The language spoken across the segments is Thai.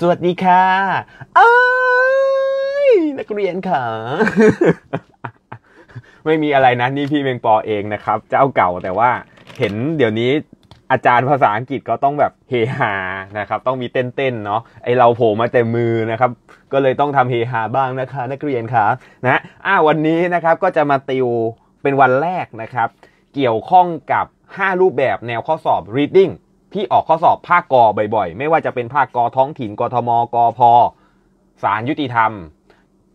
สวัสดีค่ะ เอ้ยนักเรียนค่ะ ไม่มีอะไรนะนี่พี่เมงปอเองนะครับ เจ้าเก่าแต่ว่าเห็นเดี๋ยวนี้อาจารย์ภาษาอังกฤษก็ต้องแบบเฮฮานะครับต้องมีเต้นๆเนาะไอเราโผล่มาแต่มือนะครับ ก็เลยต้องทำเฮฮาบ้างนะคะ นักเรียนคะนะอ่าวันนี้นะครับก็จะมาติวเป็นวันแรกนะครับ เกี่ยวข้องกับ 5 รูปแบบแนวข้อสอบ reading ที่ออกข้อสอบภาคกอบ่อยๆ ไม่ว่าจะเป็นภาคกอท้องถิ่นกทมกอพสารยุติธรรม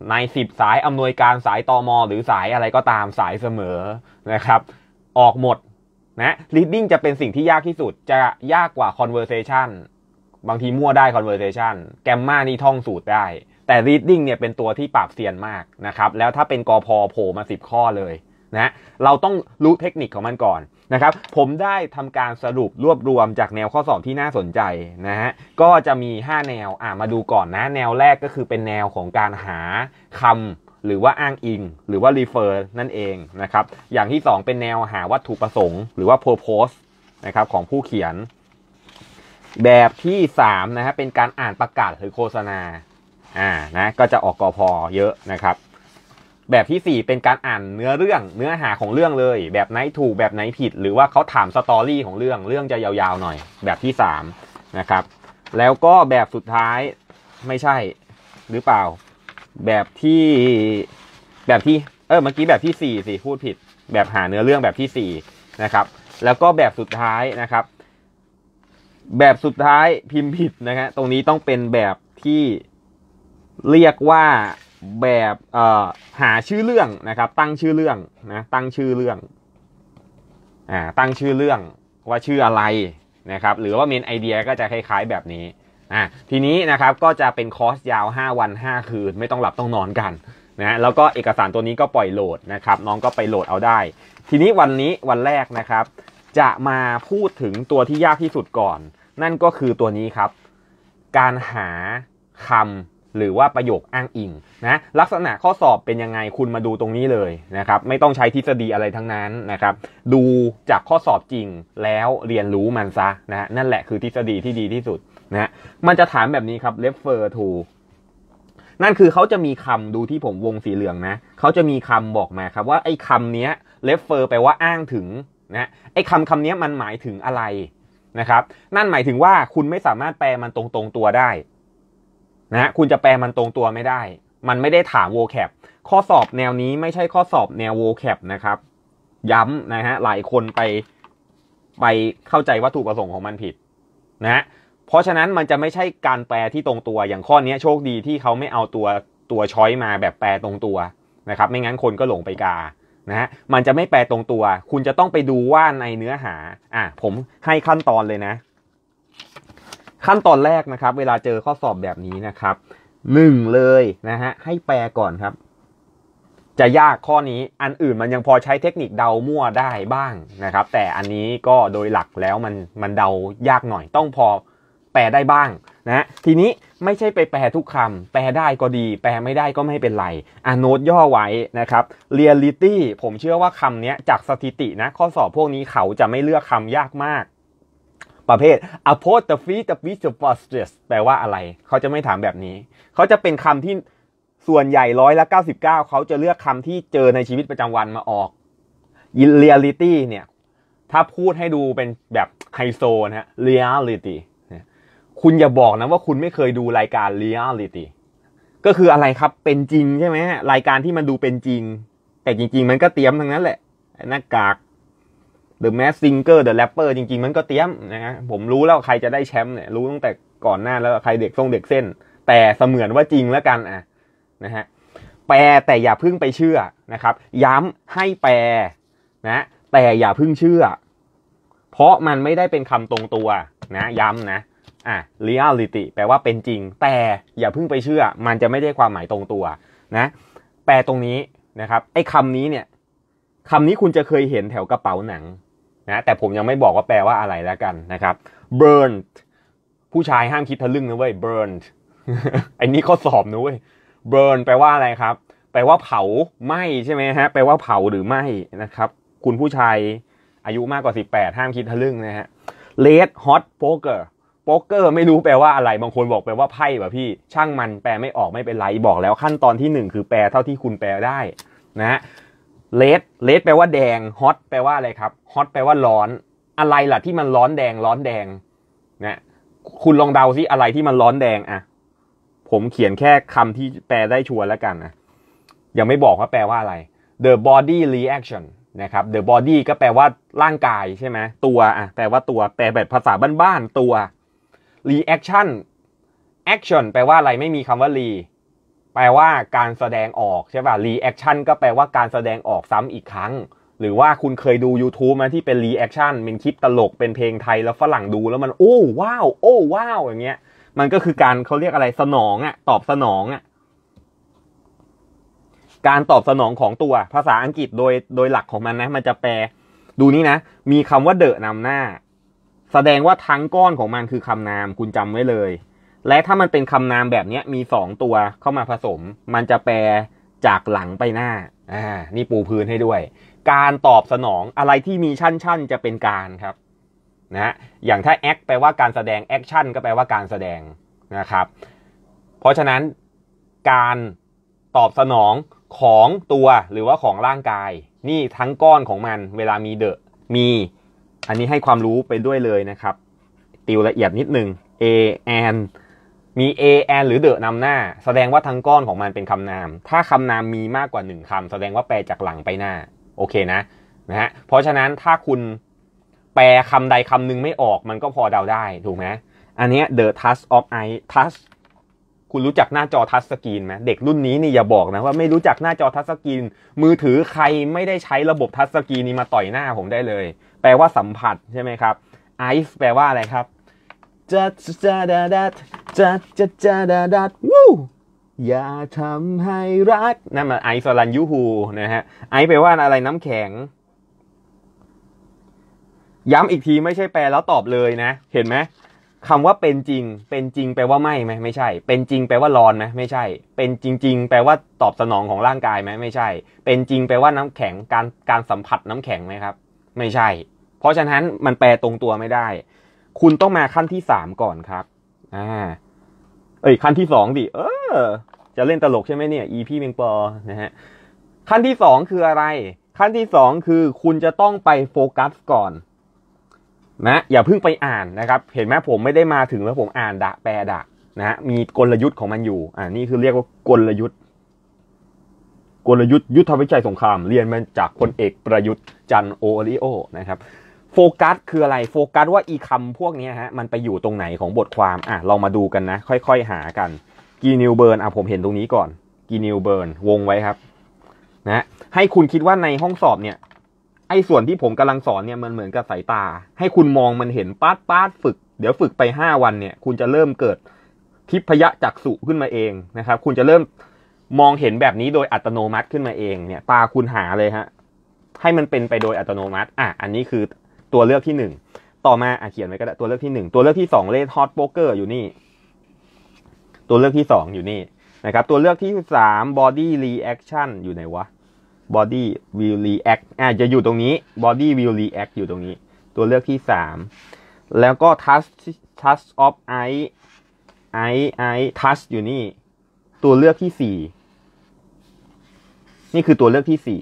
ในสิบสายอำนวยการสายตอมอหรือสายอะไรก็ตามสายเสมอนะครับ ออกหมดนะล e a d i n g จะเป็นสิ่งที่ยากที่สุดจะยากกว่า conversation บางทีมั่วได้ conversation แกมมานี่ท่องสูตรได้ แต่ล e a d i n g เนี่ยเป็นตัวที่ปรับเซียนมากนะครับแล้วถ้าเป็นกอพอโผล่มาสิบข้อเลยนะเราต้องรู้เทคนิคของมันก่อนนะครับ ผมได้ทำการสรุปรวบรวมจากแนวข้อสอบที่น่าสนใจนะฮะ ก็จะมี 5 แนว อ่ามาดูก่อนนะ แนวแรกก็คือเป็นแนวของการหาคำหรือว่าอ้างอิง หรือว่า refer นั่นเองนะครับ อย่างที่ 2 เป็นแนวหาวัตถุประสงค์หรือว่า purpose นะครับของผู้เขียน แบบที่3นะฮะ เป็นการอ่านประกาศหรือโฆษณา อ่า นะ ก็จะออกกอพอเยอะนะครับแบบที่ 4 เป็นการอ่านเนื้อเรื่อง เนื้อหาของเรื่องเลย แบบไหนถูกแบบไหนผิด หรือว่าเขาถามสตอรี่ของเรื่องเรื่องจะยาวๆหน่อย แบบที่3นะครับ แล้วก็แบบสุดท้ายไม่ใช่ หรือเปล่า แบบที่แบบที่เออเมื่อกี้แบบที่4สิพูดผิด แบบหาเนื้อเรื่องแบบที่4นะครับ แล้วก็แบบสุดท้ายนะครับ แบบสุดท้ายพิมพ์ผิดนะฮะตรงนี้ต้องเป็นแบบที่เรียกว่าแบบหาชื่อเรื่องนะครับตั้งชื่อเรื่องนะตั้งชื่อเรื่องอ่าตั้งชื่อเรื่องว่าชื่ออะไรนะครับหรือว่าเมนไอเดีย ก็จะคล้าย ๆแบบนี้อ่าทีนี้นะครับก็จะเป็นคอร์สยาว 5 วัน 5 คืน ไม่ต้องหลับต้องนอนกันนะแล้วก็เอกสารตัวนี้ก็ปล่อยโหลดนะครับ น้องก็ไปโหลดเอาได้ ทีนี้วันนี้วันแรกนะครับ จะมาพูดถึงตัวที่ยากที่สุดก่อน นั่นก็คือตัวนี้ครับ การหาคำหรือว่าประโยคอ้างอิงนะลักษณะข้อสอบเป็นยังไงคุณมาดูตรงนี้เลยนะครับไม่ต้องใช้ทฤษฎีอะไรทั้งนั้นนะครับดูจากข้อสอบจริงแล้วเรียนรู้มันซะนะนั่นแหละคือทฤษฎีที่ดีที่สุดนะมันจะถามแบบนี้ครับ refer to นั่นคือเขาจะมีคำดูที่ผมวงสีเหลืองนะเขาจะมีคำบอกมาครับว่าไอ้คำนี้ refer แปลว่าอ้างถึงนะไอ้คำคำนี้มันหมายถึงอะไรนะครับนั่นหมายถึงว่าคุณไม่สามารถแปลมันตรง ๆตัวได้นะฮะคุณจะแปลมันตรงตัวไม่ได้ มันไม่ได้ถาม vocab ข้อสอบแนวนี้ไม่ใช่ข้อสอบแนว vocab นะครับ ย้ำนะฮะ หลายคนไป ไปเข้าใจวัตถุประสงค์ของมันผิดนะฮะเพราะฉะนั้นมันจะไม่ใช่การแปลที่ตรงตัวอย่างข้อนี้โชคดีที่เขาไม่เอาตัวตัวช้อยมาแบบแปลตรงตัวนะครับ ไม่งั้นคนก็หลงไปกานะฮะมันจะไม่แปลตรงตัว คุณจะต้องไปดูว่าในเนื้อหาอ่ะผมให้ขั้นตอนเลยนะขั้นตอนแรกนะครับ เวลาเจอข้อสอบแบบนี้นะครับหนึ่งเลยนะฮะให้แปลก่อนครับ จะยากข้อนี้อันอื่นมันยังพอใช้เทคนิคเดามั่วได้บ้างนะครับ แต่อันนี้ก็โดยหลักแล้วมันมันเดายากหน่อย ต้องพอแปลได้บ้าง นะ ทีนี้ไม่ใช่ไปแปลทุกคำแปลได้ก็ดี แปลไม่ได้ก็ไม่เป็นไรอ่โน้ตย่อไว้นะครับ reality ผมเชื่อว่าคำนี้จากสถิตินะ ข้อสอบพวกนี้เขาจะไม่เลือกคำยากมากประเภท a p o s t r o p h e t h e p ส o s t r e s แปลว่าอะไร เขาจะไม่ถามแบบนี้ เขาจะเป็นคำที่ส่วนใหญ่ร้อยละเก้าสิบเก้าเขาจะเลือกคำที่เจอในชีวิตประจำวันมาออก reality เนี่ย ถ้าพูดให้ดูเป็นแบบไฮโซนะฮะ reality คุณอย่าบอกนะว่าคุณไม่เคยดูรายการ reality ก็คืออะไรครับ เป็นจริงใช่ไหม รายการที่มันดูเป็นจริง แต่จริง ๆ มันก็เตรียมทั้งนั้นแหละหน้ากากเดแมสซิงเกอร์เดอะแรปเปอร์จริง ๆ มันก็เตี้ยมนะฮะผมรู้แล้วใครจะได้แชมป์เนี่ย รู้ตั้งแต่ก่อนหน้าแล้วใครเด็กทรงเด็กเส้น แต่เสมือนว่าจริงแล้วกันอ่ะนะฮะแปลแต่อย่าพึ่งไปเชื่อนะครับ ย้ำให้แปลนะ แต่อย่าพึ่งเชื่อ เพราะมันไม่ได้เป็นคำตรงตัว นะ ย้ำนะอ่ะเรียลลิตี้แปลว่าเป็นจริง แต่อย่าพึ่งไปเชื่อ มันจะไม่ได้ความหมายตรงตัวนะ แปลตรงนี้นะครับไอ้คำนี้เนี่ยคำนี้คุณจะเคยเห็นแถวกระเป๋าหนังนะแต่ผมยังไม่บอกว่าแปลว่าอะไรแล้วกันนะครับ burned ผู้ชายห้ามคิดทะลึ่งนะเว้ย burned อันนี้ข้อสอบนะเว้ย burn แปลว่าอะไรครับ แปลว่าเผาไหมใช่ไหมฮะ แปลว่าเผาหรือไหมนะครับ คุณผู้ชาย อายุมากกว่า 18ห้ามคิดทะลึ่งนะฮะ red hot poker โป๊กเกอร์ไม่รู้แปลว่าอะไรบางคนบอกแปลว่าไพ่แบบพี่ช่างมันแปลไม่ออกไม่เป็นไรบอกแล้วขั้นตอนที่1คือแปลเท่าที่คุณแปลได้ นะเลดเลดแปลว่าแดงฮอตแปลว่าอะไรครับฮอตแปลว่าร้อนอะไรล่ะที่มันร้อนแดงร้อนแดงนะคุณลองเดาซิ อะไรที่มันร้อนแดงอะผมเขียนแค่คำที่แปลได้ชัวร์แล้วกันนะยังไม่บอกว่าแปลว่าอะไร the body reaction นะครับ the body ก็แปลว่าร่างกายใช่ไหมตัวอะแปลว่าตัวแปลแบบภาษาบ้านๆตัว reaction action แปลว่าอะไร ไม่มีคำว่า re แปลว่าการแสดงออก ใช่ป่ะ รีแอคชั่นก็แปลว่าการแสดงออกซ้ำอีกครั้ง หรือว่าคุณเคยดู YouTube มาที่เป็นรีแอคชั่นเป็นคลิปตลกเป็นเพลงไทยแล้วฝรั่งดู แล้วมันโอ้ว้าว โอ้ว้าวอย่างเงี้ย มันก็คือการเขาเรียกอะไรสนองอ่ะ ตอบสนองอ่ะ การตอบสนองของตัว ภาษาอังกฤษโดยโดยหลักของมันนะ มันจะแปล ดูนี่นะ มีคำว่าเดอะนำหน้า แสดงว่าทั้งก้อนของมันคือคำนาม คุณจำไว้เลยและถ้ามันเป็นคำนามแบบนี้มีสองตัวเข้ามาผสม มันจะแปลจากหลังไปหน้า อ่า นี่ปูพื้นให้ด้วย การตอบสนองอะไรที่มีชั่นชั่นจะเป็นการครับนะ อย่างถ้าแอคแปลว่าการแสดงแอคชั่นก็แปลว่าการแสดงนะครับ เพราะฉะนั้น การตอบสนองของตัวหรือว่าของร่างกาย นี่ทั้งก้อนของมันเวลามีเดอะมี อันนี้ให้ความรู้ไปด้วยเลยนะครับ ติวละเอียดนิดนึง a and มี a and หรือ the นำหน้า แสดงว่าทั้งก้อนของมันเป็นคำนาม ถ้าคำนามมีมากกว่า 1คำแสดงว่าแปลจากหลังไปหน้า โอเคนะนะฮะเพราะฉะนั้นถ้าคุณแปลคำใดคำหนึ่งไม่ออก มันก็พอเดาได้ถูกไหมอันนี้ the touch of eye touch คุณรู้จักหน้าจอทัชสกรีนไหมเด็กรุ่นนี้นี่อย่าบอกนะ ว่าไม่รู้จักหน้าจอทัชสกรีน มือถือใครไม่ได้ใช้ระบบทัชสกรีนนี้มาต่อยหน้าผมได้เลย แปลว่าสัมผัสใช่ไหมครับไอซ์แปลว่าอะไรครับจัดจัดจัดจัดจัดจัดจัดวู้อย่าทำให้รักนั่นมันไอซ์ลันยูฮูนะฮะไอซ์แปลว่าอะไรน้ำแข็ง ย้ำอีกทีไม่ใช่แปลแล้วตอบเลยนะ เห็นไหมคำว่าเป็นจริง เป็นจริงแปลว่าไม่ไหมไม่ใช่ เป็นจริงแปลว่าร้อนไหมไม่ใช่ เป็นจริงๆแปลว่าตอบสนองของร่างกายไหมไม่ใช่ เป็นจริงแปลว่าน้ำแข็งการการสัมผัสน้ำแข็งไหมครับ ไม่ใช่ เพราะฉะนั้นมันแปลตรงตัวไม่ได้คุณต้องมาขั้นที่สามก่อนครับ อ่า เอ้ยขั้นที่สองดิ เออ จะเล่นตลกใช่ไหมเนี่ย อีพี่เมงปอนะ ฮะ ขั้นที่สองคืออะไร ขั้นที่สองคือคุณจะต้องไปโฟกัสก่อนนะอย่าเพิ่งไปอ่านนะครับ เห็นไหมผมไม่ได้มาถึงแล้วผมอ่านดะ แปลดะนะ มีกลยุทธ์ของมันอยู่อ่านี่คือเรียกว่ากลยุทธ์ กลยุทธ์ยุทธวิจัยสงคราม เรียนมาจากคนเอกประยุทธ์จันโอริโอ นะครับโฟกัสคืออะไรโฟกัสว่าอีคำพวกนี้ฮะมันไปอยู่ตรงไหนของบทความอ่ะลองมาดูกันนะ ค่อย ๆ หากัน กีนิวเบิร์นอ่ะผมเห็นตรงนี้ก่อน กีนิวเบิร์น วงไว้ครับ นะ ให้คุณคิดว่าในห้องสอบเนี่ย ไอ้ส่วนที่ผมกำลังสอนเนี่ย มันเหมือนกับสายตา ให้คุณมองมันเห็นปาดปาดฝึก เดี๋ยวฝึกไปห้าวันเนี่ย คุณจะเริ่มเกิดทิพยจักษุขึ้นมาเองนะครับ คุณจะเริ่มมองเห็นแบบนี้โดยอัตโนมัติขึ้นมาเองเนี่ย ตาคุณหาเลยฮะ ให้มันเป็นไปโดยอัตโนมัติ อ่ะ อันนี้คือตัวเลือกที่หนึ่ง ต่อมาอ่ะเขียนไว้ก็ได้ตัวเลือกที่หนึ่งตัวเลือกที่สองเลทฮอตโป๊กเกอร์อยู่นี่ตัวเลือกที่สองอยู่นี่นะครับ ตัวเลือกที่สามบอดี้รีแอคชั่นอยู่ไหนวะบอดี้วิลรีแอคอ่ะจะอยู่ตรงนี้บอดี้วิลรีแอคอยู่ตรงนี้ ตัวเลือกที่สามแล้วก็ทัสทัสออฟไอไอไอทัชอยู่นี่ตัวเลือกที่สี่นี่คือตัวเลือกที่สี่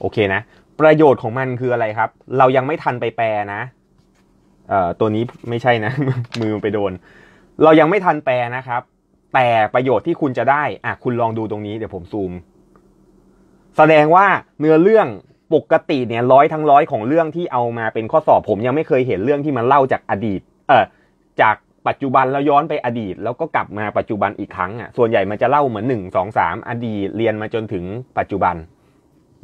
โอเค นะประโยชน์ของมันคืออะไรครับ เรายังไม่ทันไปแปลนะเอ่อตัวนี้ไม่ใช่นะ มือมันไปโดน เรายังไม่ทันแปลนะครับ แต่ประโยชน์ที่คุณจะได้ อ่ะ คุณลองดูตรงนี้เดี๋ยวผมซูม แสดงว่าเนื้อเรื่องปกติ เนี่ย ร้อยทั้งร้อยของเรื่องที่เอามาเป็นข้อสอบ ผมยังไม่เคยเห็นเรื่องที่มันเล่าจากอดีต เอ่อ จากปัจจุบันแล้วย้อนไปอดีต แล้วก็กลับมาปัจจุบันอีกครั้งอ่ะ ส่วนใหญ่มันจะเล่าเหมือนหนึ่งสองสามอดีต เรียนมาจนถึงปัจจุบัน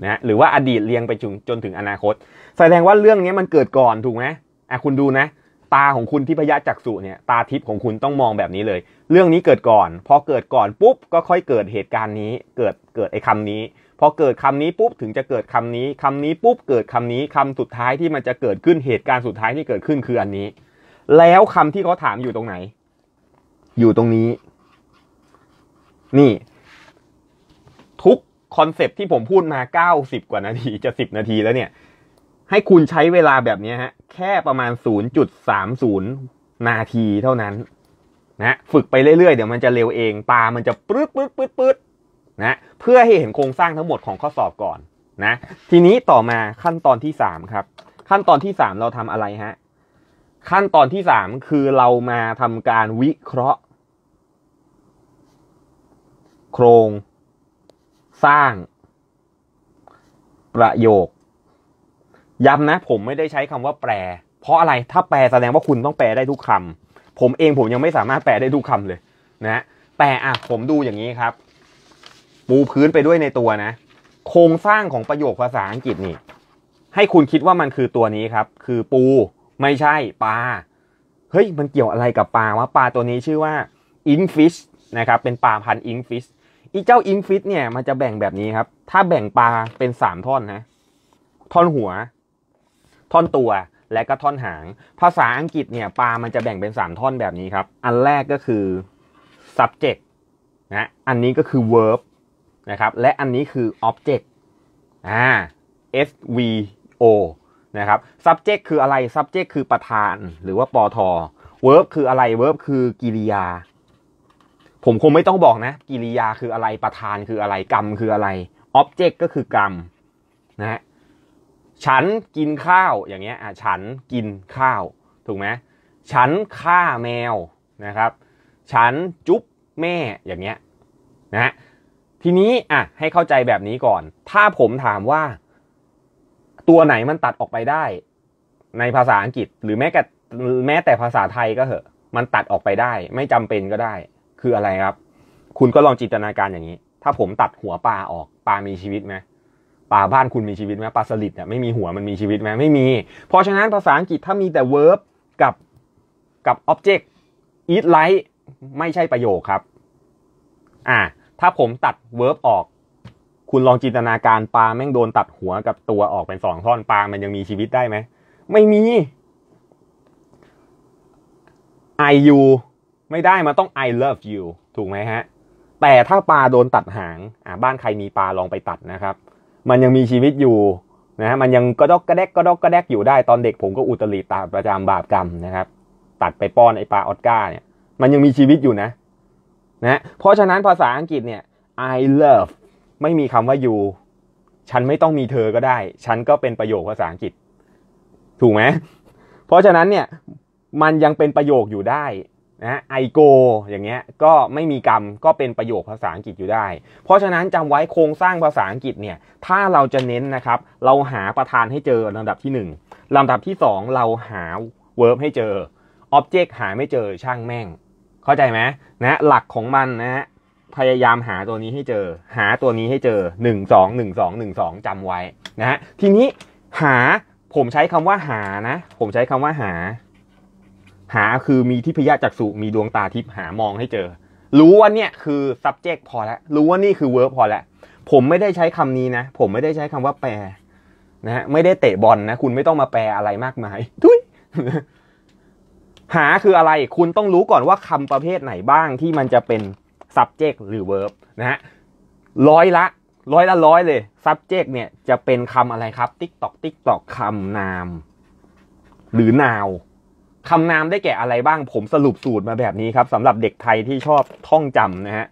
นะหรือว่าอดีตเรียงไปจนจนถึงอนาคต แสดงว่าเรื่องนี้มันเกิดก่อนถูกไหมอ่ะคุณดูนะ ตาของคุณที่พยะจักษุเนี่ย ตาทิพย์ของคุณต้องมองแบบนี้เลย เรื่องนี้เกิดก่อนพอเกิดก่อน ปุ๊บ ก็ค่อยเกิดเหตุการณ์นี้ เกิดเกิดไอ้คำนี้พอเกิดคำนี้ปุ๊บถึงจะเกิดคำนี้ คำนี้ปุ๊บ เกิดคำนี้คำสุดท้ายที่มันจะเกิดขึ้นเหตุการณ์สุดท้ายที่เกิดขึ้นคืออันนี้ แล้วคำที่เขาถามอยู่ตรงไหน อยู่ตรงนี้ นี่คอนเซปที่ผมพูดมาเก้าสิบกว่านาทีจะสิบนาทีแล้วเนี่ย ให้คุณใช้เวลาแบบนี้ฮะ แค่ประมาณศูนย์จุดสามศูนย์นาทีเท่านั้นนะฝึกไปเรื่อย ๆ เดี๋ยวมันจะเร็วเอง ตามันจะปื๊ดปื๊ดปื๊ดปื๊ดนะ เพื่อให้เห็นโครงสร้างทั้งหมดของข้อสอบก่อน นะ ทีนี้ต่อมาขั้นตอนที่สามครับ ขั้นตอนที่สามเราทำอะไรฮะ ขั้นตอนที่สามคือเรามาทำการวิเคราะห์ โครงสร้าง ประโยคย้ำนะผมไม่ได้ใช้คำว่าแปลเพราะอะไรถ้าแปลแสดงว่าคุณต้องแปลได้ทุกคำผมเองผมยังไม่สามารถแปลได้ทุกคำเลย นะแต่อ่ะผมดูอย่างนี้ครับ ปูพื้นไปด้วยในตัวนะ โครงสร้างของประโยคภาษาอังกฤษนี่ให้คุณคิดว่ามันคือตัวนี้ครับ คือปู ไม่ใช่ปลาเฮ้ยมันเกี่ยวอะไรกับปลาวะปลาตัวนี้ชื่อว่าอิงฟิชนะครับ เป็นปลาพันธุ์อิงฟิชอีเจ้าอิงฟิตเนี่ยมันจะแบ่งแบบนี้ครับ ถ้าแบ่งปลาเป็นสามท่อนนะ ท่อนหัว ท่อนตัว และก็ท่อนหาง ภาษาอังกฤษเนี่ยปลา มันจะแบ่งเป็นสามท่อน แบบนี้ครับ อันแรกก็คือ subject นะอันนี้ก็คือ verb นะครับ และอันนี้คือ object อ่า SVO นะครับ subject คืออะไร subject คือประธาน หรือว่าปอทอ verb คืออะไร verb คือกิริยาผมคงไม่ต้องบอกนะ กิริยาคืออะไร ประธานคืออะไร กรรมคืออะไรอ็อบเจกต์ก็คือกรรมนะฮะ ฉันกินข้าวอย่างเงี้ยอ่ะฉันกินข้าว ถูกไหมฉันฆ่าแมวนะครับ ฉันจุ๊บแม่อย่างเงี้ยนะฮะ ทีนี้อ่ะให้เข้าใจแบบนี้ก่อน ถ้าผมถามว่าตัวไหนมันตัดออกไปได้ ในภาษาอังกฤษหรือแม้แต่แม้แต่ภาษาไทยก็เหอะ มันตัดออกไปได้ ไม่จำเป็นก็ได้คืออะไรครับ คุณก็ลองจินตนาการอย่างนี้ ถ้าผมตัดหัวปลาออก ปลา มีชีวิตไหมปลาบ้านคุณมีชีวิตไหมปลาสลิดเนี่ยไม่มีหัวมันมีชีวิตไหมไม่มี เพราะฉะนั้นภาษาอังกฤษถ้ามีแต่ verb กับกับ object eat light ไม่ใช่ประโยคครับ อ่า ถ้าผมตัด verb ออก คุณลองจินตนาการปลาแม่งโดนตัดหัวกับตัวออกเป็นสองท่อนปลา มันยังมีชีวิตได้ไหม ไม่มี I u ไม่ได้ มันต้อง I love you ถูกไหมฮะ แต่ถ้าปลาโดนตัดหางอ่าบ้านใครมีปลาลองไปตัดนะครับ มันยังมีชีวิตอยู่นะฮะมันยังกระดกกระแดกกระดกกระแดกอยู่ได้ ตอนเด็กผมก็อุตริตาประจามบาปกรรมนะครับ ตัดไปป้อนไอปลาออสการ์เนี่ย มันยังมีชีวิตอยู่นะนะ เพราะฉะนั้นภาษาอังกฤษเนี่ย I love ไม่มีคำว่า you ฉันไม่ต้องมีเธอก็ได้ ฉันก็เป็นประโยคภาษาอังกฤษ ถูกไหมเพราะฉะนั้นเนี่ย มันยังเป็นประโยคอยู่ได้นะไอโกอย่างเงี้ยก็ไม่มีกรรมก็เป็นประโยคภาษาอังกฤษอยู่ได้ เพราะฉะนั้นจำไว้โครงสร้างภาษาอังกฤษเนี่ยถ้าเราจะเน้นนะครับเราหาประธานให้เจอลำดับที่ 1 ลำดับที่ 2 เราหาเวิร์บให้เจอออบเจกต์หาไม่เจอช่างแม่ง เข้าใจไหมนะหลักของมันนะพยายามหาตัวนี้ให้เจอ หาตัวนี้ให้เจอ 1 2 1 2 1 2 จำไว้นะฮะทีนี้หาผมใช้คำว่าหานะผมใช้คำว่าหาหาคือมีทิพยจักษุมีดวงตาทิพย์หามองให้เจอ รู้ว่าเนี่ย คือ subject พอแล้วรู้ว่านี่คือ verb พอแล้วผมไม่ได้ใช้คำนี้นะ ผมไม่ได้ใช้คำว่าแปลนะฮะไม่ได้เตะบอลนะคุณไม่ต้องมาแปลอะไรมากมายทุยหาคืออะไรคุณต้องรู้ก่อนว่าคำประเภทไหนบ้างที่มันจะเป็น subject หรือ verb นะฮะร้อยละร้อยละร้อยเลย subject เนี่ย จะเป็นคำอะไรครับติ๊กตอกติ๊กตอกคำนาม หรือนาวคำนามได้แก่อะไรบ้าง ผมสรุปสูตรมาแบบนี้ครับสำหรับเด็กไทยที่ชอบท่องจำนะฮะ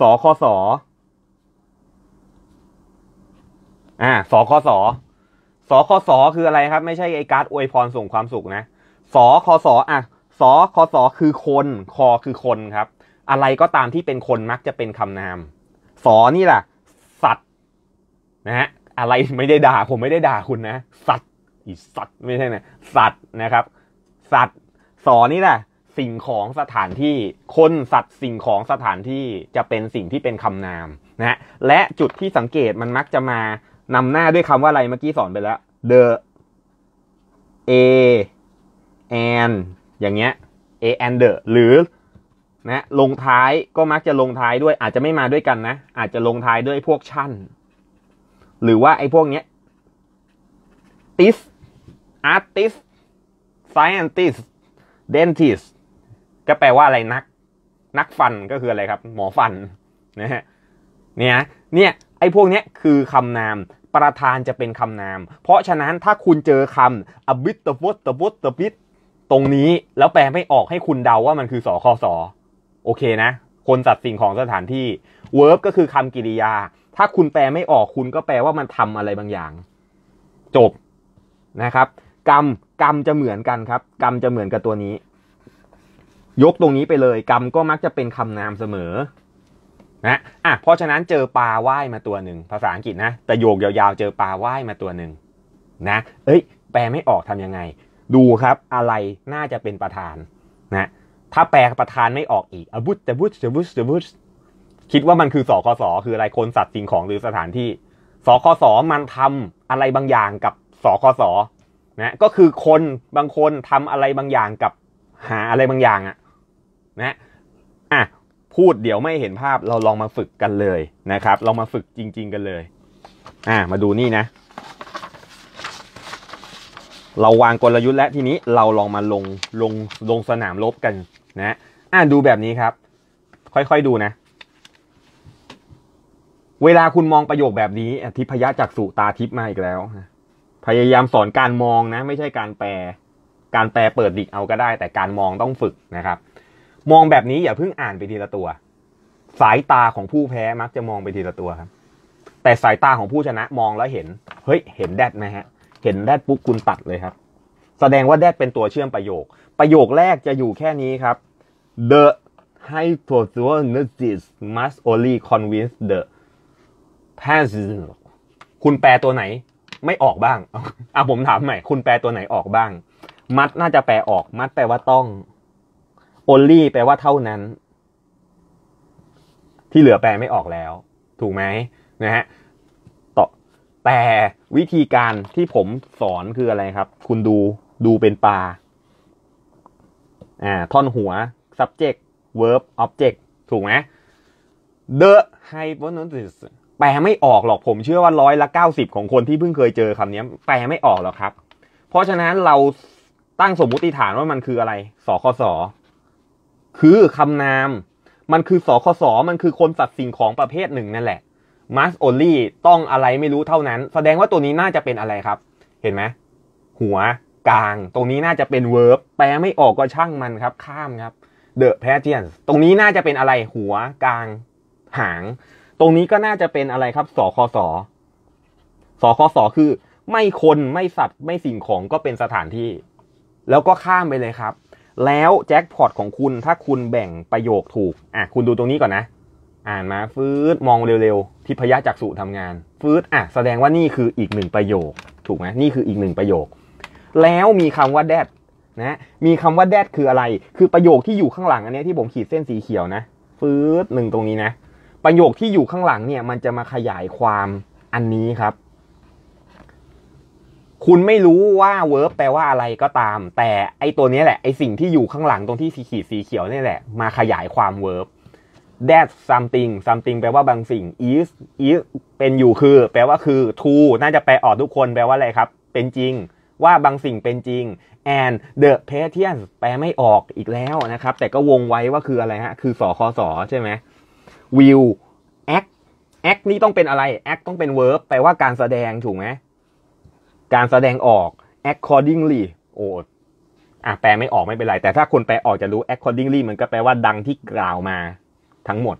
สคสอ่าสคสสคสคืออะไรครับ ไม่ใช่ไอการ์ดอวยพรส่งความสุขนะสคสอ่ะสคสคือคน คอคือคนครับ อะไรก็ตามที่เป็นคนมักจะเป็นคำนามสอนี่แหละ สัตว์นะฮะอะไรไม่ได้ด่า ผมไม่ได้ด่าคุณนะ สัตว์อีสัตว์ไม่ใช่นะ สัตว์นะครับสัตว์สอนี่แหละสิ่งของสถานที่คนสัตว์สิ่งของสถานที่จะเป็นสิ่งที่เป็นคำนามนะและจุดที่สังเกตมันมักจะมานำหน้าด้วยคำว่าอะไรเมื่อกี้สอนไปแล้ว the a and อย่างเงี้ย a and the หรือนะลงท้ายก็มักจะลงท้ายด้วยอาจจะไม่มาด้วยกันนะอาจจะลงท้ายด้วยพวกชั่น หรือว่าไอ้พวกเนี้ย this artist scientist dentist ก็แปลว่าอะไรนัก นักฟันก็คืออะไรครับ หมอฟันนะฮะเนี่ยเนี่ย ไอ้พวกเนี้ยคือคำนาม ประธานจะเป็นคำนาม เพราะฉะนั้นถ้าคุณเจอคำอบิตตบุตตบุตตบิตตรงนี้แล้วแปลไม่ออกให้คุณเดาว่ามันคือสอคอสอโอเคนะ คนสัตว์สิ่งของสถานที่ verb ก็คือคำกริยา ถ้าคุณแปลไม่ออกคุณก็แปลว่ามันทำอะไรบางอย่าง จบนะครับ กรรมกรรมจะเหมือนกันครับ กรรมจะเหมือนกับตัวนี้ ยกตรงนี้ไปเลย กรรมก็มักจะเป็นคำนามเสมอ นะอ่ะเพราะฉะนั้นเจอปลาว่ายมาตัวหนึ่งภาษาอังกฤษนะแต่โยกยาวๆ เจอปลาว่ายมาตัวหนึ่งนะเอ้ย แปลไม่ออกทํำยังไง ดูครับอะไรน่าจะเป็นประธาน นะถ้าแปลประธานไม่ออกอีกอบุตแตะบุตแตะบุตแตะบุตคิดว่ามันคือสอคอสอคืออะไรคนสัตว์สิ่งของหรือสถานที่สอคอสอมันทำอะไรบางอย่างกับสอคอสอนะก็คือคนบางคนทำอะไรบางอย่างกับหาอะไรบางอย่างอะนะ อ่ะพูดเดี๋ยวไม่เห็นภาพ เราลองมาฝึกกันเลยนะครับลองมาฝึกจริงๆกันเลย อ่ะมาดูนี่นะ เราวางกลยุทธ์และ ทีนี้เราลองมาลงลงลงสนามรบกันนะอ่ะดูแบบนี้ครับ ค่อยๆดูนะ เวลาคุณมองประโยคแบบนี้ทิพยาจากสุตาทิพมาอีกแล้วนะพยายามสอนการมองนะ ไม่ใช่การแปล การแปลเปิดดิกเอาก็ได้ แต่การมองต้องฝึกนะครับ มองแบบนี้อย่าเพิ่งอ่านไปทีละตัว สายตาของผู้แพ้มักจะมองไปทีละตัวครับ แต่สายตาของผู้ชนะมองแล้วเห็นเฮ้ยเห็นแดดไหมฮะ เห็นแดดปุ๊บคุณตัดเลยครับ แสดงว่าแดดเป็นตัวเชื่อมประโยค ประโยคแรกจะอยู่แค่นี้ครับ the hypothesis must only convince the passenger คุณแปลตัวไหนไม่ออกบ้าง อ่ะผมถามใหม่ คุณแปลตัวไหนออกบ้าง มัดน่าจะแปลออก มัดแปลว่าต้องโอลลี่แปลว่าเท่านั้น ที่เหลือแปลไม่ออกแล้ว ถูกไหม นะฮะต่อแต่วิธีการที่ผมสอนคืออะไรครับ คุณดู ดูเป็นปลา อ่า ท่อนหัว subject verb object ถูกไหม the hypothesis แปลไม่ออกหรอกผมเชื่อว่าร้อยละเก้าสิบของคนที่เพิ่งเคยเจอคำนี้แปลไม่ออกหรอกครับ เพราะฉะนั้นเราตั้งสมมุติฐานว่ามันคืออะไรสคสคือคำนาม มันคือสคสมันคือคนสัตว์สิ่งของประเภทหนึ่งนั่นแหละ must only ต้องอะไรไม่รู้เท่านั้น แสดงว่าตัวนี้น่าจะเป็นอะไรครับ เห็นไหมหัว กลางตรงนี้น่าจะเป็น verb แปลไม่ออกก็ช่างมันครับ ข้ามครับ the pageant ตรงนี้น่าจะเป็นอะไร หัว กลาง หางตรงนี้ก็น่าจะเป็นอะไรครับสคสสคสคือ ไม่คนไม่สัตว์ไม่สิ่งของก็เป็นสถานที่ แล้วก็ข้ามไปเลยครับ แล้วแจ็คพอตของคุณถ้าคุณแบ่งประโยคถูกอ่ะคุณดูตรงนี้ก่อนนะ อ่านมาฟืดมองเร็วๆทิพยจักษุทำงานฟืดอ่ะ แสดงว่านี่คืออีกหนึ่งประโยคถูกไหมนี่คืออีกหนึ่งประโยค แล้วมีคำว่าแดดนะ มีคำว่าแดดคืออะไร คือประโยคที่อยู่ข้างหลังอันนี้ที่ผมขีดเส้นสีเขียวนะฟืดหนึ่งตรงนี้นะประโยคที่อยู่ข้างหลังเนี่ยมันจะมาขยายความอันนี้ครับ คุณไม่รู้ว่าเวิร์บแปลว่าอะไรก็ตาม แต่ไอตัวนี้แหละไอสิ่งที่อยู่ข้างหลังตรงที่สีขีดสีเขียวนี่แหละ มาขยายความเวิร์บ that something something แปลว่าบางสิ่ง is is เป็นอยู่คือ แปลว่าคือ to น่าจะแปลออกทุกคนแปลว่าอะไรครับ เป็นจริง ว่าบางสิ่งเป็นจริง and the p a t i e n t แปลไม่ออกอีกแล้วนะครับ แต่ก็วงไว้ว่าคืออะไรฮะคือสอคอสอใช่ไหมวิวแอคแอคนี่ต้องเป็นอะไรแอคต้องเป็นเวิร์บแปลว่าการแสดงถูกไหมการแสดงออก accordingly โอ้อ่ะแปลไม่ออกไม่เป็นไร แต่ถ้าคนแปลออกจะรู้ accordingly มันก็แปลว่าดังที่กล่าวมา ทั้งหมด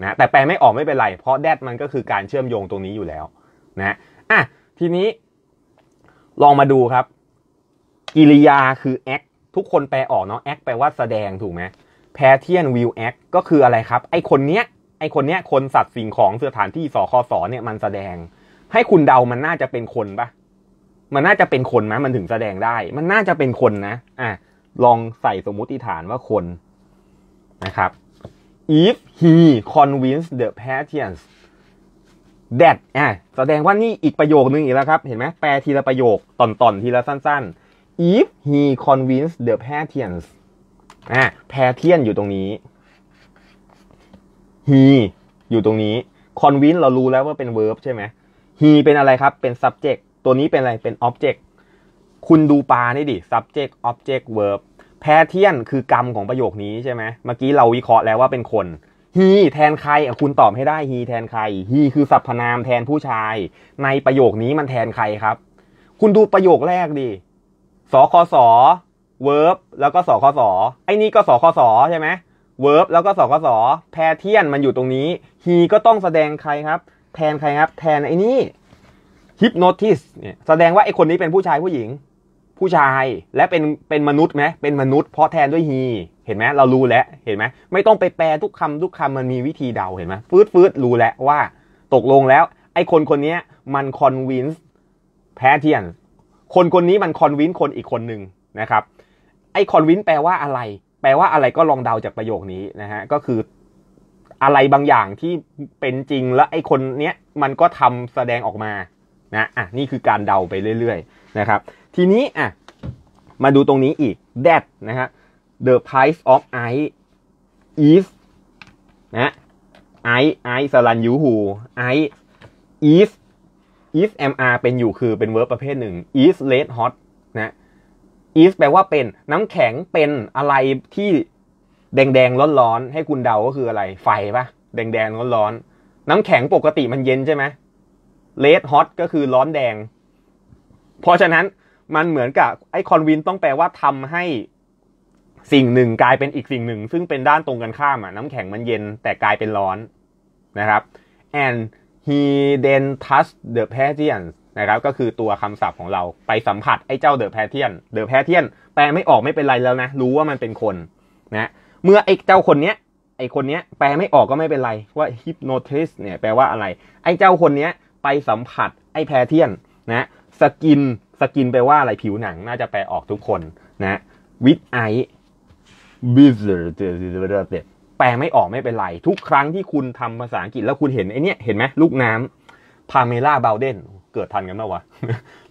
นะแต่แปลไม่ออกไม่เป็นไร เพราะ that มันก็คือการเชื่อมโยงตรงนี้อยู่แล้ว นะอ่ะ ทีนี้ ลองมาดูครับกิริยาคือ act ทุกคนแปลออกเนาะ act แปลว่าแสดงถูกไหม pattern will act ก็คืออะไรครับไอคนเนี้ยไอคนเนี้ยคนสัตว์สิ่งของสถานที่สอคสเนี่ยมันแสดง ให้คุณเดามันน่าจะเป็นคนปะมันน่าจะเป็นคนไหมมันถึงแสดงได้ มันน่าจะเป็นคนนะอ่ะลองใส่สมมุติฐานว่าคนนะครับ if he convinced the patients that อ่ะแสดงว่านี่อีกประโยคนึงอีกแล้วครับ เห็นไหมแปลทีละประโยคตอนๆ ทีละสั้น ๆ if he convinced the patients อ่ะ patient อยู่ตรงนี้ he อยู่ตรงนี้ convince เรารู้แล้วว่าเป็น verb ใช่ไหม he เป็นอะไรครับเป็น subject ตัวนี้เป็นอะไรเป็น object คุณดูปลานี่ดิ subject object verb แพทเทียนคือกรรมของประโยคนี้ใช่ไหม เมื่อกี้เราวิเคราะห์แล้วว่าเป็นคน he แทนใครคุณตอบให้ได้ he แทนใคร he คือสรรพนามแทนผู้ชาย ในประโยคนี้มันแทนใครครับ คุณดูประโยคแรกดิสคส verb แล้วก็สคสไอ้นี่ก็สคสใช่ไหมเวิร์บแล้วก็สกสแพเทียนมันอยู่ตรงนี้ฮีก็ต้องแสดงใครครับ แทนใครครับ แทนไอ้นี่ฮิปโนติสเนี่ยแสดงว่าไอคนนี้เป็นผู้ชายผู้หญิง ผู้ชายและเป็นเป็นมนุษย์ไหมเป็นมนุษย์เพราะแทนด้วยฮีเห็นไหมเรารู้แล้วเห็นไหมไม่ต้องไปแปลทุกคำทุกคำมันมีวิธีเดาเห็นไหมฟืดฟืดรู้แล้วว่า ตกลงแล้ว ไอคนคนนี้มันคอนวินส์แพ้เทียนคนคนนี้มันคอนวินส์คนอีกคนหนึ่งนะครับไอคอนวินส์แปลว่าอะไรแปลว่าอะไรก็ลองเดาจากประโยคนี้นะฮะก็คืออะไรบางอย่างที่เป็นจริงและไอ้คนเนี้ย มันก็ทำแสดงออกมานะอ่ะนี่คือการเดาไปเรื่อยๆนะครับทีนี้อ่ะ มาดูตรงนี้อีก that นะฮะ the price of ice is นะ i i สลันยูหู i is is mr เป็นอยู่คือเป็นเวิร์บประเภทหนึ่ง is late hot นะ is แปลว่าเป็นน้ำแข็งเป็นอะไรที่แดงๆร้อนๆให้คุณเดา ก็คืออะไร ไฟปะแดงๆร้อนๆน้ำแข็งปกติมันเย็นใช่ไหมเลดฮอตก็คือร้อนแดง เพราะฉะนั้นมันเหมือนกับไอคอนวินต้องแปลว่าทำให้สิ่งหนึ่งกลายเป็นอีกสิ่งหนึ่ง ซึ่งเป็นด้านตรงกันข้ามอ่ะน้ำแข็งมันเย็นแต่กลายเป็นร้อนนะครับ and he then touched the pageant นะครับก็คือตัวคำศัพท์ของเราไปสัมผัส ไอ้เจ้าเดอะแพทเทียนเดอะแพทเทียนแปลไม่ออกไม่เป็นไรแล้วนะรู้ว่ามันเป็นคนนะเมื่อไอ้เจ้าคนเนี้ยไอ้คนเนี้ยแปลไม่ออกก็ไม่เป็นไรว่าฮิปโนเทสเนี่ยแปลว่าอะไร ไอ้เจ้าคนเนี้ยไปสัมผัสไอ้แพทเทียนนะสกินสกินแปลว่าอะไรผิวหนัง น่าจะแปลออกทุกคนนะวิดไอบิสเดแปลไม่ออกไม่เป็นไร ทุกครั้งที่คุณทำภาษาอังกฤษแล้วคุณเห็นไอ้นี่เห็นไหมลูกน้ำพาเมล่าเบลเดนเกิดทันกันหมวะ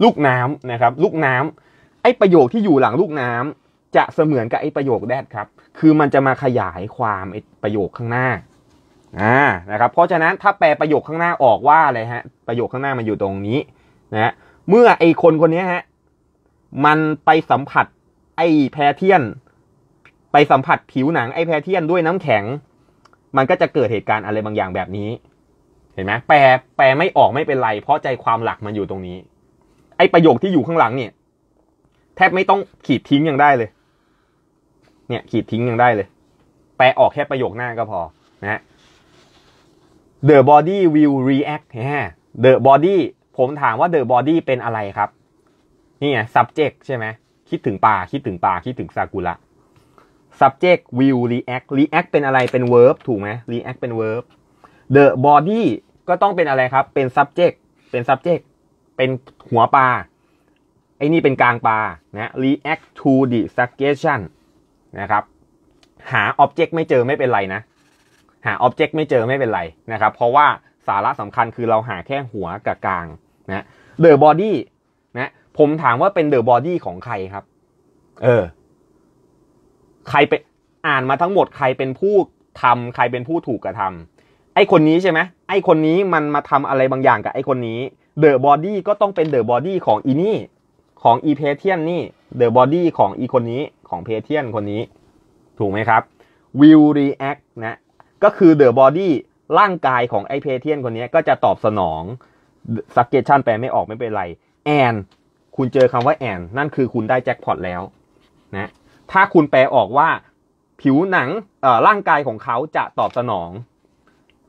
ลูกน้ำนะครับ ลูกน้ำ ไอ้ประโยคที่อยู่หลังลูกน้ำ จะเสมือนกับไอ้ประโยคแดดครับ คือมันจะมาขยายความไอ้ประโยคข้างหน้าอ่านะครับ เพราะฉะนั้นถ้าแปลประโยคข้างหน้าออกว่าอะไรฮะ ประโยคข้างหน้ามันอยู่ตรงนี้ นะเมื่อไอ้คนคนนี้ฮะมันไปสัมผัสไอ้แพเทียนไปสัมผัสผิวหนังไอ้แพเทียนด้วยน้ำแข็ง มันก็จะเกิดเหตุการณ์อะไรบางอย่างแบบนี้เห็นไหมแปลแปลไม่ออกไม่เป็นไร เพราะใจความหลักมันอยู่ตรงนี้ ไอประโยคที่อยู่ข้างหลังเนี่ย แทบไม่ต้องขีดทิ้งยังได้เลย เนี่ยขีดทิ้งยังได้เลย แปลออกแค่ประโยคหน้าก็พอ นะฮะ the body will react ฮะ the body ผมถามว่า the body เป็นอะไรครับ นี่ไง subject ใช่ไหม คิดถึงป่า คิดถึงป่า คิดถึงซากุระ subject will react react เป็นอะไรเป็น verb ถูกไหม react เป็น verb the body ก็ต้องเป็นอะไรครับ เป็น subject เป็น subject เป็นหัวปลาไอ้นี่เป็นกลางปลานะ react to the suggestion นะครับหา object ไม่เจอไม่เป็นไรนะหา object ไม่เจอไม่เป็นไรนะครับ เพราะว่าสาระสำคัญคือเราหาแค่หัวกับกลาง นะ the body นะ ผมถามว่าเป็น the body ของใครครับ เออใครเป็นอ่านมาทั้งหมดใครเป็นผู้ทำใครเป็นผู้ถูกกระทำไอคนนี้ใช่ไหม ไอคนนี้มันมาทำอะไรบางอย่างกับไอคนนี้ เดอะบอดี้ก็ต้องเป็นเดอะบอดี้ของอีนี่ของอีเพเทียนนี่ เดอะบอดี้ของอีคนนี้ของเพเทียนคนนี้ ถูกไหมครับวิวรีแอคนะก็คือเดอะบอดี้ร่างกายของไอเพเทียนคนนี้ก็จะตอบสนองสักเกชันแปลไม่ออกไม่เป็นไรแอน คุณเจอคำว่าแอน นั่นคือคุณได้แจ็คพอตแล้วนะถ้าคุณแปลออกว่า ผิวหนังร่างกายของเขาจะตอบสนอง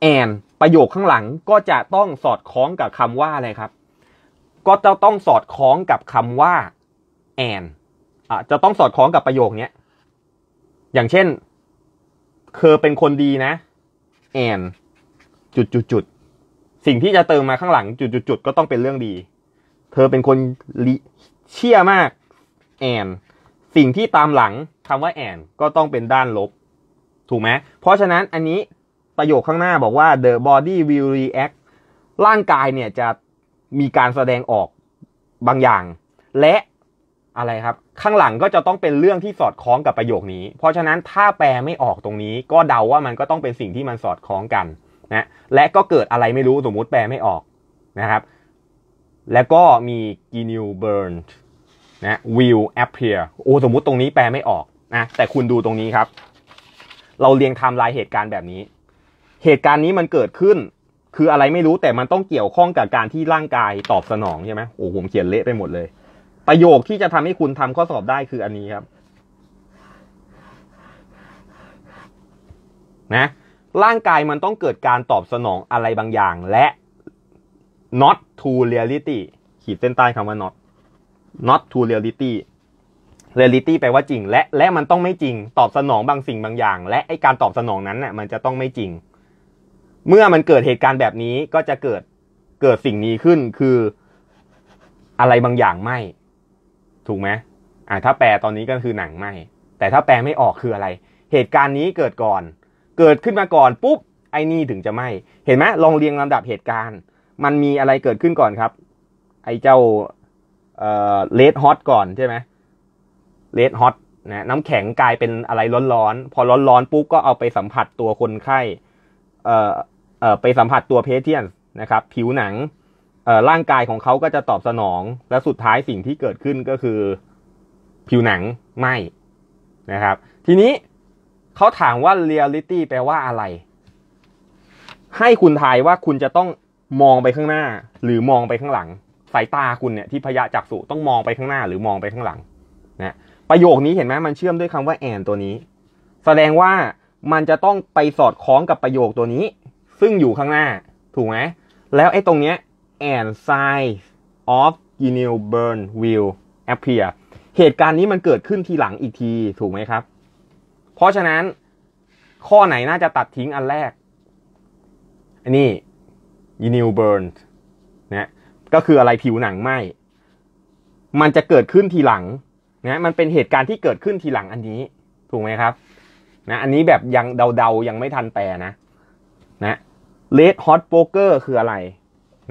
แอนประโยคข้างหลังก็จะต้องสอดคล้องกับคำว่าอะไรครับ ก็จะต้องสอดคล้องกับคำว่าแอนอ่ะจะต้องสอดคล้องกับประโยคนี้อย่างเช่นเคอเป็นคนดีนะแอนจุดจุดจุด สิ่งที่จะเติมมาข้างหลังจุดจุดจุดก็ต้องเป็นเรื่องดี เธอเป็นคนเชี่ยมากแอนสิ่งที่ตามหลังคำว่าแอนก็ต้องเป็นด้านลบ ถูกไหมเพราะฉะนั้นอันนี้ประโยคข้างหน้าบอกว่า the body will react ร่างกายเนี่ยจะมีการแสดงออกบางอย่าง และอะไรครับ ข้างหลังก็จะต้องเป็นเรื่องที่สอดคล้องกับประโยคนี้ เพราะฉะนั้นถ้าแปลไม่ออกตรงนี้ ก็เดาว่ามันก็ต้องเป็นสิ่งที่มันสอดคล้องกันนะ และก็เกิดอะไรไม่รู้สมมุติแปลไม่ออกนะครับ แล้วก็มี g ีนิ burn นนะ will appear โอ้สมมุติตรงนี้แปลไม่ออกนะ แต่คุณดูตรงนี้ครับ เราเรียงไทม์ไลน์เหตุการณ์แบบนี้เหตุการณ์นี้มันเกิดขึ้น คืออะไรไม่รู้แต่มันต้องเกี่ยวข้องกับการที่ร่างกายตอบสนองใช่ไหมโอ้ผมเขียนเละไปหมดเลย ประโยคที่จะทำให้คุณทำข้อสอบได้คืออันนี้ครับนะร่างกายมันต้องเกิดการตอบสนองอะไรบางอย่างและ not to reality ขีดเส้นใต้คำว่า not not to reality reality แปลว่าจริง และ และมันต้องไม่จริงตอบสนองบางสิ่งบางอย่าง และไอการตอบสนองนั้นน่ะ มันจะต้องไม่จริงเมื่อมันเกิดเหตุการณ์แบบนี้ก็จะเกิดเกิดสิ่งนี้ขึ้นคืออะไรบางอย่างไหมถูกไหมอ่าถ้าแปลตอนนี้ก็คือหนังไหมแต่ถ้าแปลไม่ออกคืออะไร เหตุการณ์นี้เกิดก่อน เกิดขึ้นมาก่อน ปุ๊บไอ้นี่ถึงจะไหมเห็นไหมลองเรียงลำดับเหตุการณ์ มันมีอะไรเกิดขึ้นก่อนครับ ไอ้เจ้าเอ่อเลดฮอตก่อนใช่ไหมเลดฮอตนะน้ำแข็งกลายเป็นอะไรร้อนๆพอร้อนๆปุ๊บก็เอาไปสัมผัสตัวคนไข้ เอ่อไปสัมผัสตัวเพเทียนนะครับ ผิวหนังร่างกายของเขาก็จะตอบสนอง และสุดท้ายสิ่งที่เกิดขึ้นก็คือ ผิวหนังไหมนะครับทีนี้เขาถามว่าเรียลลิตี้แปลว่าอะไร ให้คุณทายว่าคุณจะต้องมองไปข้างหน้าหรือมองไปข้างหลัง สายตาคุณเนี่ยที่พยะจักษุต้องมองไปข้างหน้าหรือมองไปข้างหลังนะประโยคนี้เห็นไหมมันเชื่อมด้วยคำว่าแอนตัวนี้ แสดงว่า มันจะต้องไปสอดคล้องกับประโยคตัวนี้ซึ่งอยู่ข้างหน้าถูกไหม แล้วไอ้ตรงเนี้ย and size of the n e w burn will appear เหตุการณ์นี้มันเกิดขึ้นทีหลังอีกทีถูกไหมครับ เพราะฉะนั้นข้อไหนน่าจะตัดทิ้งอันแรก อันนี้ the n e w burn นะก็คืออะไรผิวหนังไหมมันจะเกิดขึ้นทีหลังนะมันเป็นเหตุการณ์ที่เกิดขึ้นทีหลังอันนี้ ถูกไหมครับ นะอันนี้แบบยังเดาๆยังไม่ทันแปลนะ นะเลดฮอตโป๊กเกอร์คืออะไร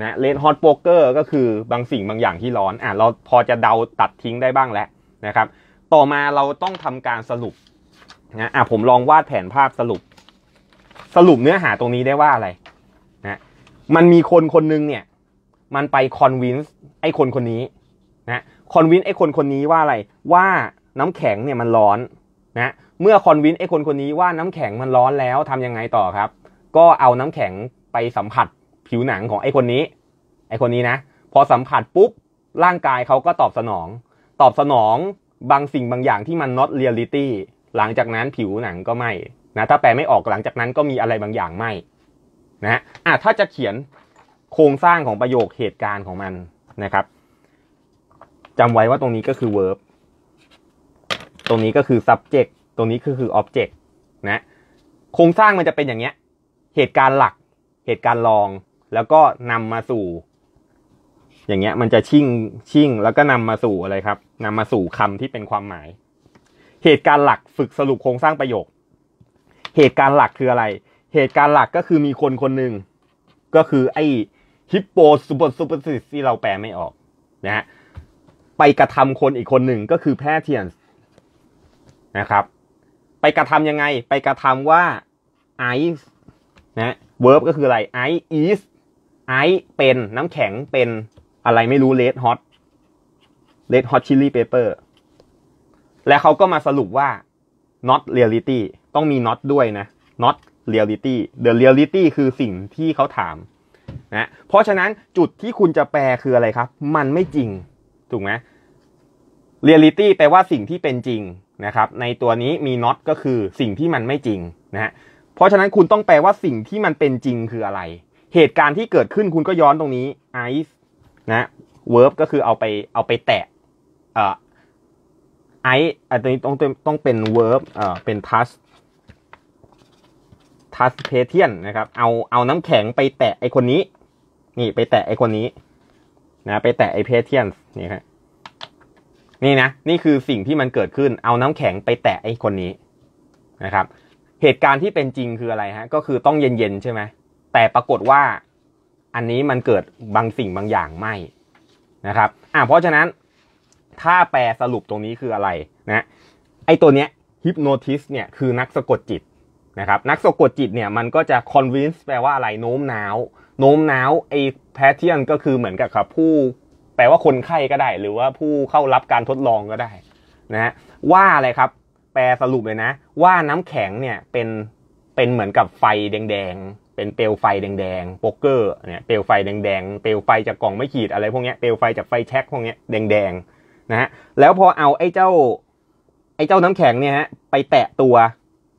นะเลดฮอตโป๊กเกอร์ก็คือบางสิ่งบางอย่างที่ร้อนอ่ะเราพอจะเดาตัดทิ้งได้บ้างแล้วนะครับ ต่อมาเราต้องทำการสรุปนะอ่ะผมลองวาดแผนภาพสรุป สรุปเนื้อหาตรงนี้ได้ว่าอะไรนะมันมีคนคนนึงเนี่ย มันไปคอนวินส์ไอ้คนคนนี้นะคอนวินส์ไอ้คนคนนี้ว่าอะไรว่าน้ำแข็งเนี่ยมันร้อนนะเมื่อคอนวินส์ไอ้คนคนนี้ว่าน้ำแข็งมันร้อนแล้วทํำยังไงต่อครับก็เอาน้ำแข็งไปสัมผัสผิวหนังของไอคนนี้ ไอคนนี้นะพอสัมผัสปุ๊บร่างกายเขาก็ตอบสนอง ตอบสนองบางสิ่งบางอย่างที่มัน not reality หลังจากนั้นผิวหนังก็ไหมนะ ถ้าแปลไม่ออกหลังจากนั้นก็มีอะไรบางอย่างไหมนะอ่ะถ้าจะเขียนโครงสร้างของประโยคเหตุการณ์ของมันนะครับจำไว้ว่าตรงนี้ก็คือ verb ตรงนี้ก็คือ subject ตรงนี้ก็คือ object นะ โครงสร้างมันจะเป็นอย่างเงี้ยเหตุการณ์หลัก เหตุการณ์รอง แล้วก็นำมาสู่ อย่างเงี้ย มันจะชิ่งชิ่งแล้วก็นำมาสู่อะไรครับ นำมาสู่คำที่เป็นความหมาย เหตุการณ์หลักฝึกสรุปโครงสร้างประโยค เหตุการณ์หลักคืออะไร เหตุการณ์หลักก็คือมีคนคนหนึ่งก็คือไอ้ฮิปโปซูเปอร์ซูเปอร์ซิสที่เราแปลไม่ออกนะฮะ ไปกระทำคนอีกคนหนึ่งก็คือแพทเทียนนะครับ ไปกระทํำยังไง ไปกระทำว่าไอซนะ verb ก็คืออะไร I is I เป็นน้ำแข็งเป็นอะไรไม่รู้ red hot red hot chili pepper และเขาก็มาสรุปว่า not reality ต้องมี not ด้วยนะ not reality the reality คือสิ่งที่เขาถาม นะ เพราะฉะนั้นจุดที่คุณจะแปลคืออะไรครับ มันไม่จริง ถูกไหม reality แปลว่าสิ่งที่เป็นจริงนะครับ ในตัวนี้มี not ก็คือสิ่งที่มันไม่จริงนะฮะเพราะฉะนั้นคุณต้องแปลว่าสิ่งที่มันเป็นจริงคืออะไร เหตุการณ์ที่เกิดขึ้นคุณก็ย้อนตรงนี้ไอซ์นะเิร์บก็คือเอาไปเอาไปแตะเอ่อไอ e อันนี้ต้องต้องเป็นเิร์บเอ่อเป็นทัสทัสเพเทียนนะครับเอาเอาน้ำแข็งไปแตะไอคนนี้ นี่ไปแตะไอคนนี้นะไปแตะไอเพเทียนนี่ครับนี่นะ นี่คือสิ่งที่มันเกิดขึ้นเอาน้ำแข็งไปแตะไอคนนี้ นะครับเหตุการณ์ที่เป็นจริงคืออะไรฮะก็คือต้องเย็นๆใช่ไหมแต่ปรากฏว่าอันนี้มันเกิดบางสิ่งบางอย่างไม่นะครับ อ่าเพราะฉะนั้นถ้าแปลสรุปตรงนี้คืออะไร นะ ไอตัวเนี้ยฮิปโนติสเนี่ยคือนักสะกดจิตนะครับนักสะกดจิตเนี่ย มันก็จะคอนวินส์แปลว่าอะไรโน้มน้าวโน้มน้าวไอแพทเทิร์นก็คือเหมือนกับครับผู้แปลว่าคนไข้ก็ได้หรือว่าผู้เข้ารับการทดลองก็ได้ นะว่าอะไรครับแปลสรุปเลยนะว่าน้ำแข็งเนี่ยเป็นเป็นเหมือนกับไฟแดง ๆ เป็นเปลวไฟแดงๆโป๊กเกอร์เนี่ยเปลวไฟแดงๆเปลวไฟจากกล่องไม่ขีด อะไรพวกนี้เปลวไฟจากไฟแช็กพวกนี้แดงๆนะฮะแล้วพอเอาไอ้เจ้า ไอ้เจ้าน้ำแข็งเนี่ยฮะไปแตะตัว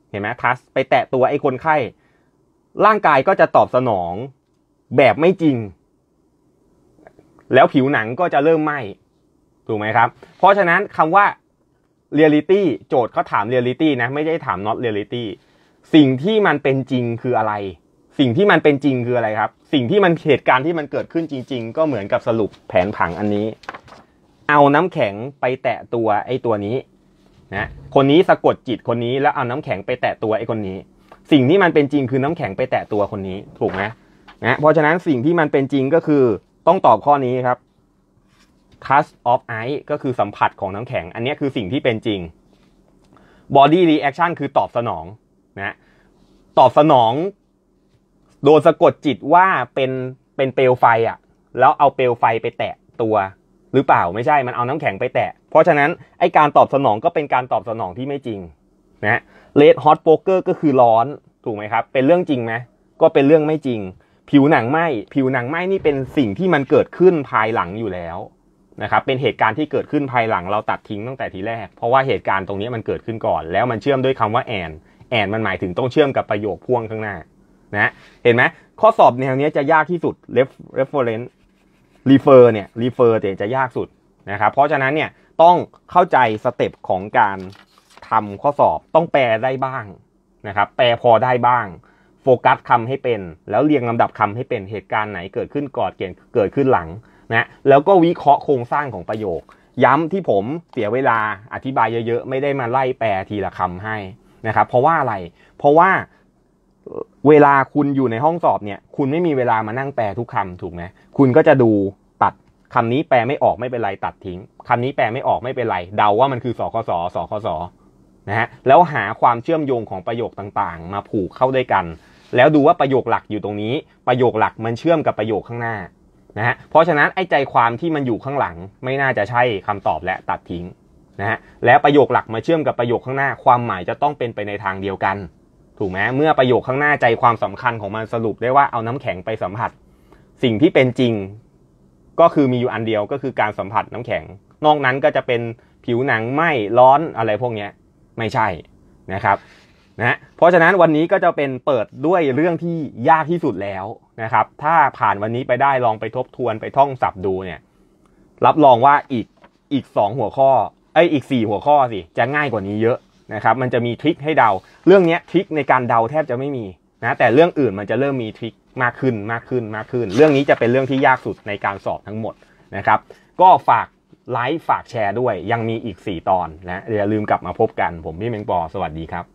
เห็นไหมทัส ไปแตะตัวไอ้คนไข้ ร่างกายก็จะตอบสนองแบบไม่จริง แล้วผิวหนังก็จะเริ่มไหมถูกไหมครับ เพราะฉะนั้นคำว่าเรียลิตี้โจทย์เขาถามเรียลิตี้นะไม่ได้ถามน็อตเรียลิตี้สิ่งที่มันเป็นจริงคืออะไร สิ่งที่มันเป็นจริงคืออะไรครับ สิ่งที่มันเหตุการณ์ที่มันเกิดขึ้นจริง ๆ ก็เหมือนกับสรุปแผนผังอันนี้ เอาน้ำแข็งไปแตะตัวไอ้ตัวนี้ นะ คนนี้สะกดจิตคนนี้แล้วเอาน้ำแข็งไปแตะตัวไอ้คนนี้ สิ่งที่มันเป็นจริงคือน้ำแข็งไปแตะตัวคนนี้ถูกไหมนะ เพราะฉะนั้นสิ่งที่มันเป็นจริงก็คือ ต้องตอบข้อนี้ครับ touch of ice ก็คือสัมผัสของน้ำแข็ง อันนี้คือสิ่งที่เป็นจริง body reaction คือตอบสนองนะ ตอบสนอง โดนสะกดจิตว่าเป็นเป็นเปลวไฟอะ่ะ แล้วเอาเปลวไฟไปแตะตัว หรือเปล่าไม่ใช่มันเอาน้ำแข็งไปแตะ เพราะฉะนั้น ไอการตอบสนองก็เป็นการตอบสนองที่ไม่จริงนะเลดฮอตโปกเกอร์ก็คือร้อนถูกไหมครับ เป็นเรื่องจริงไหมก็เป็นเรื่องไม่จริง ผิวหนังไหมผิวหนังไหมนี่เป็นสิ่งที่มันเกิดขึ้นภายหลังอยู่แล้วนะครับเป็นเหตุการณ์ที่เกิดขึ้นภายหลังเราตัดทิ้งตั้งแต่ทีแรก เพราะว่าเหตุการณ์ตรงนี้มันเกิดขึ้นก่อน แล้วมันเชื่อมด้วยคำว่าแอนแอนมันหมายถึงต้องเชื่อมกับประโยคพ่วงข้างหน้านะเห็นไหมข้อสอบแนวนี้จะยากที่สุด reference refer เนี่ย refer เนี่ยจะยากสุดนะครับเพราะฉะนั้นเนี่ยต้องเข้าใจสเต็ปของการทำข้อสอบต้องแปลได้บ้างนะครับแปลพอได้บ้าง โฟกัสคำให้เป็น แล้วเรียงลำดับคำให้เป็นเหตุการณ์ไหนเกิดขึ้นก่อนเกิดขึ้นหลังนะแล้วก็วิเคราะห์โครงสร้างของประโยค ย้ำที่ผมเสียเวลาอธิบายเยอะๆ ไม่ได้มาไล่แปลทีละคำให้นะครับ เพราะว่าอะไร เพราะว่าเวลาคุณอยู่ในห้องสอบเนี่ย คุณไม่มีเวลามานั่งแปลทุกคำถูกไหมคุณก็จะดูตัดคำนี้แปลไม่ออกไม่เป็นไรตัดทิ้ง คำนี้แปลไม่ออกไม่เป็นไร เดาว่ามันคือสคสสคสนะฮะ แล้วหาความเชื่อมโยงของประโยคต่างๆ มาผูกเข้าด้วยกัน แล้วดูว่าประโยคหลักอยู่ตรงนี้ ประโยคหลักมันเชื่อมกับประโยคข้างหน้านะฮะเพราะฉะนั้นไอ้ใจความที่มันอยู่ข้างหลังไม่น่าจะใช่คำตอบและตัดทิ้งนะฮะ แล้วประโยคหลักมาเชื่อมกับประโยคข้างหน้าความหมายจะต้องเป็นไปในทางเดียวกัน ถูกไหม เมื่อประโยคข้างหน้าใจความสำคัญของมันสรุปได้ว่าเอาน้ำแข็งไปสัมผัส สิ่งที่เป็นจริงก็คือมีอยู่อันเดียวก็คือการสัมผัสน้ำแข็ง นอกนั้นก็จะเป็นผิวหนังไหม้ร้อนอะไรพวกนี้ไม่ใช่นะครับนะเพราะฉะนั้นวันนี้ก็จะเป็นเปิดด้วยเรื่องที่ยากที่สุดแล้วนะครับถ้าผ่านวันนี้ไปได้ลองไปทบทวนไปท่องสับดูเนี่ยรับรองว่าอีกอีกสองหัวข้อไอ้อีกสี่หัวข้อสิจะง่ายกว่านี้เยอะนะครับ มันจะมีทริคให้เดาเรื่องนี้ทริคในการเดาแทบจะไม่มีนะแต่เรื่องอื่นมันจะเริ่มมีทริคมากขึ้นมากขึ้นมากขึ้น เรื่องนี้จะเป็นเรื่องที่ยากสุดในการสอบทั้งหมดนะครับ ก็ฝากไลค์ฝากแชร์ด้วย ยังมีอีก 4 ตอนนะอย่าลืมกลับมาพบกัน ผมพี่เมงปอสวัสดีครับ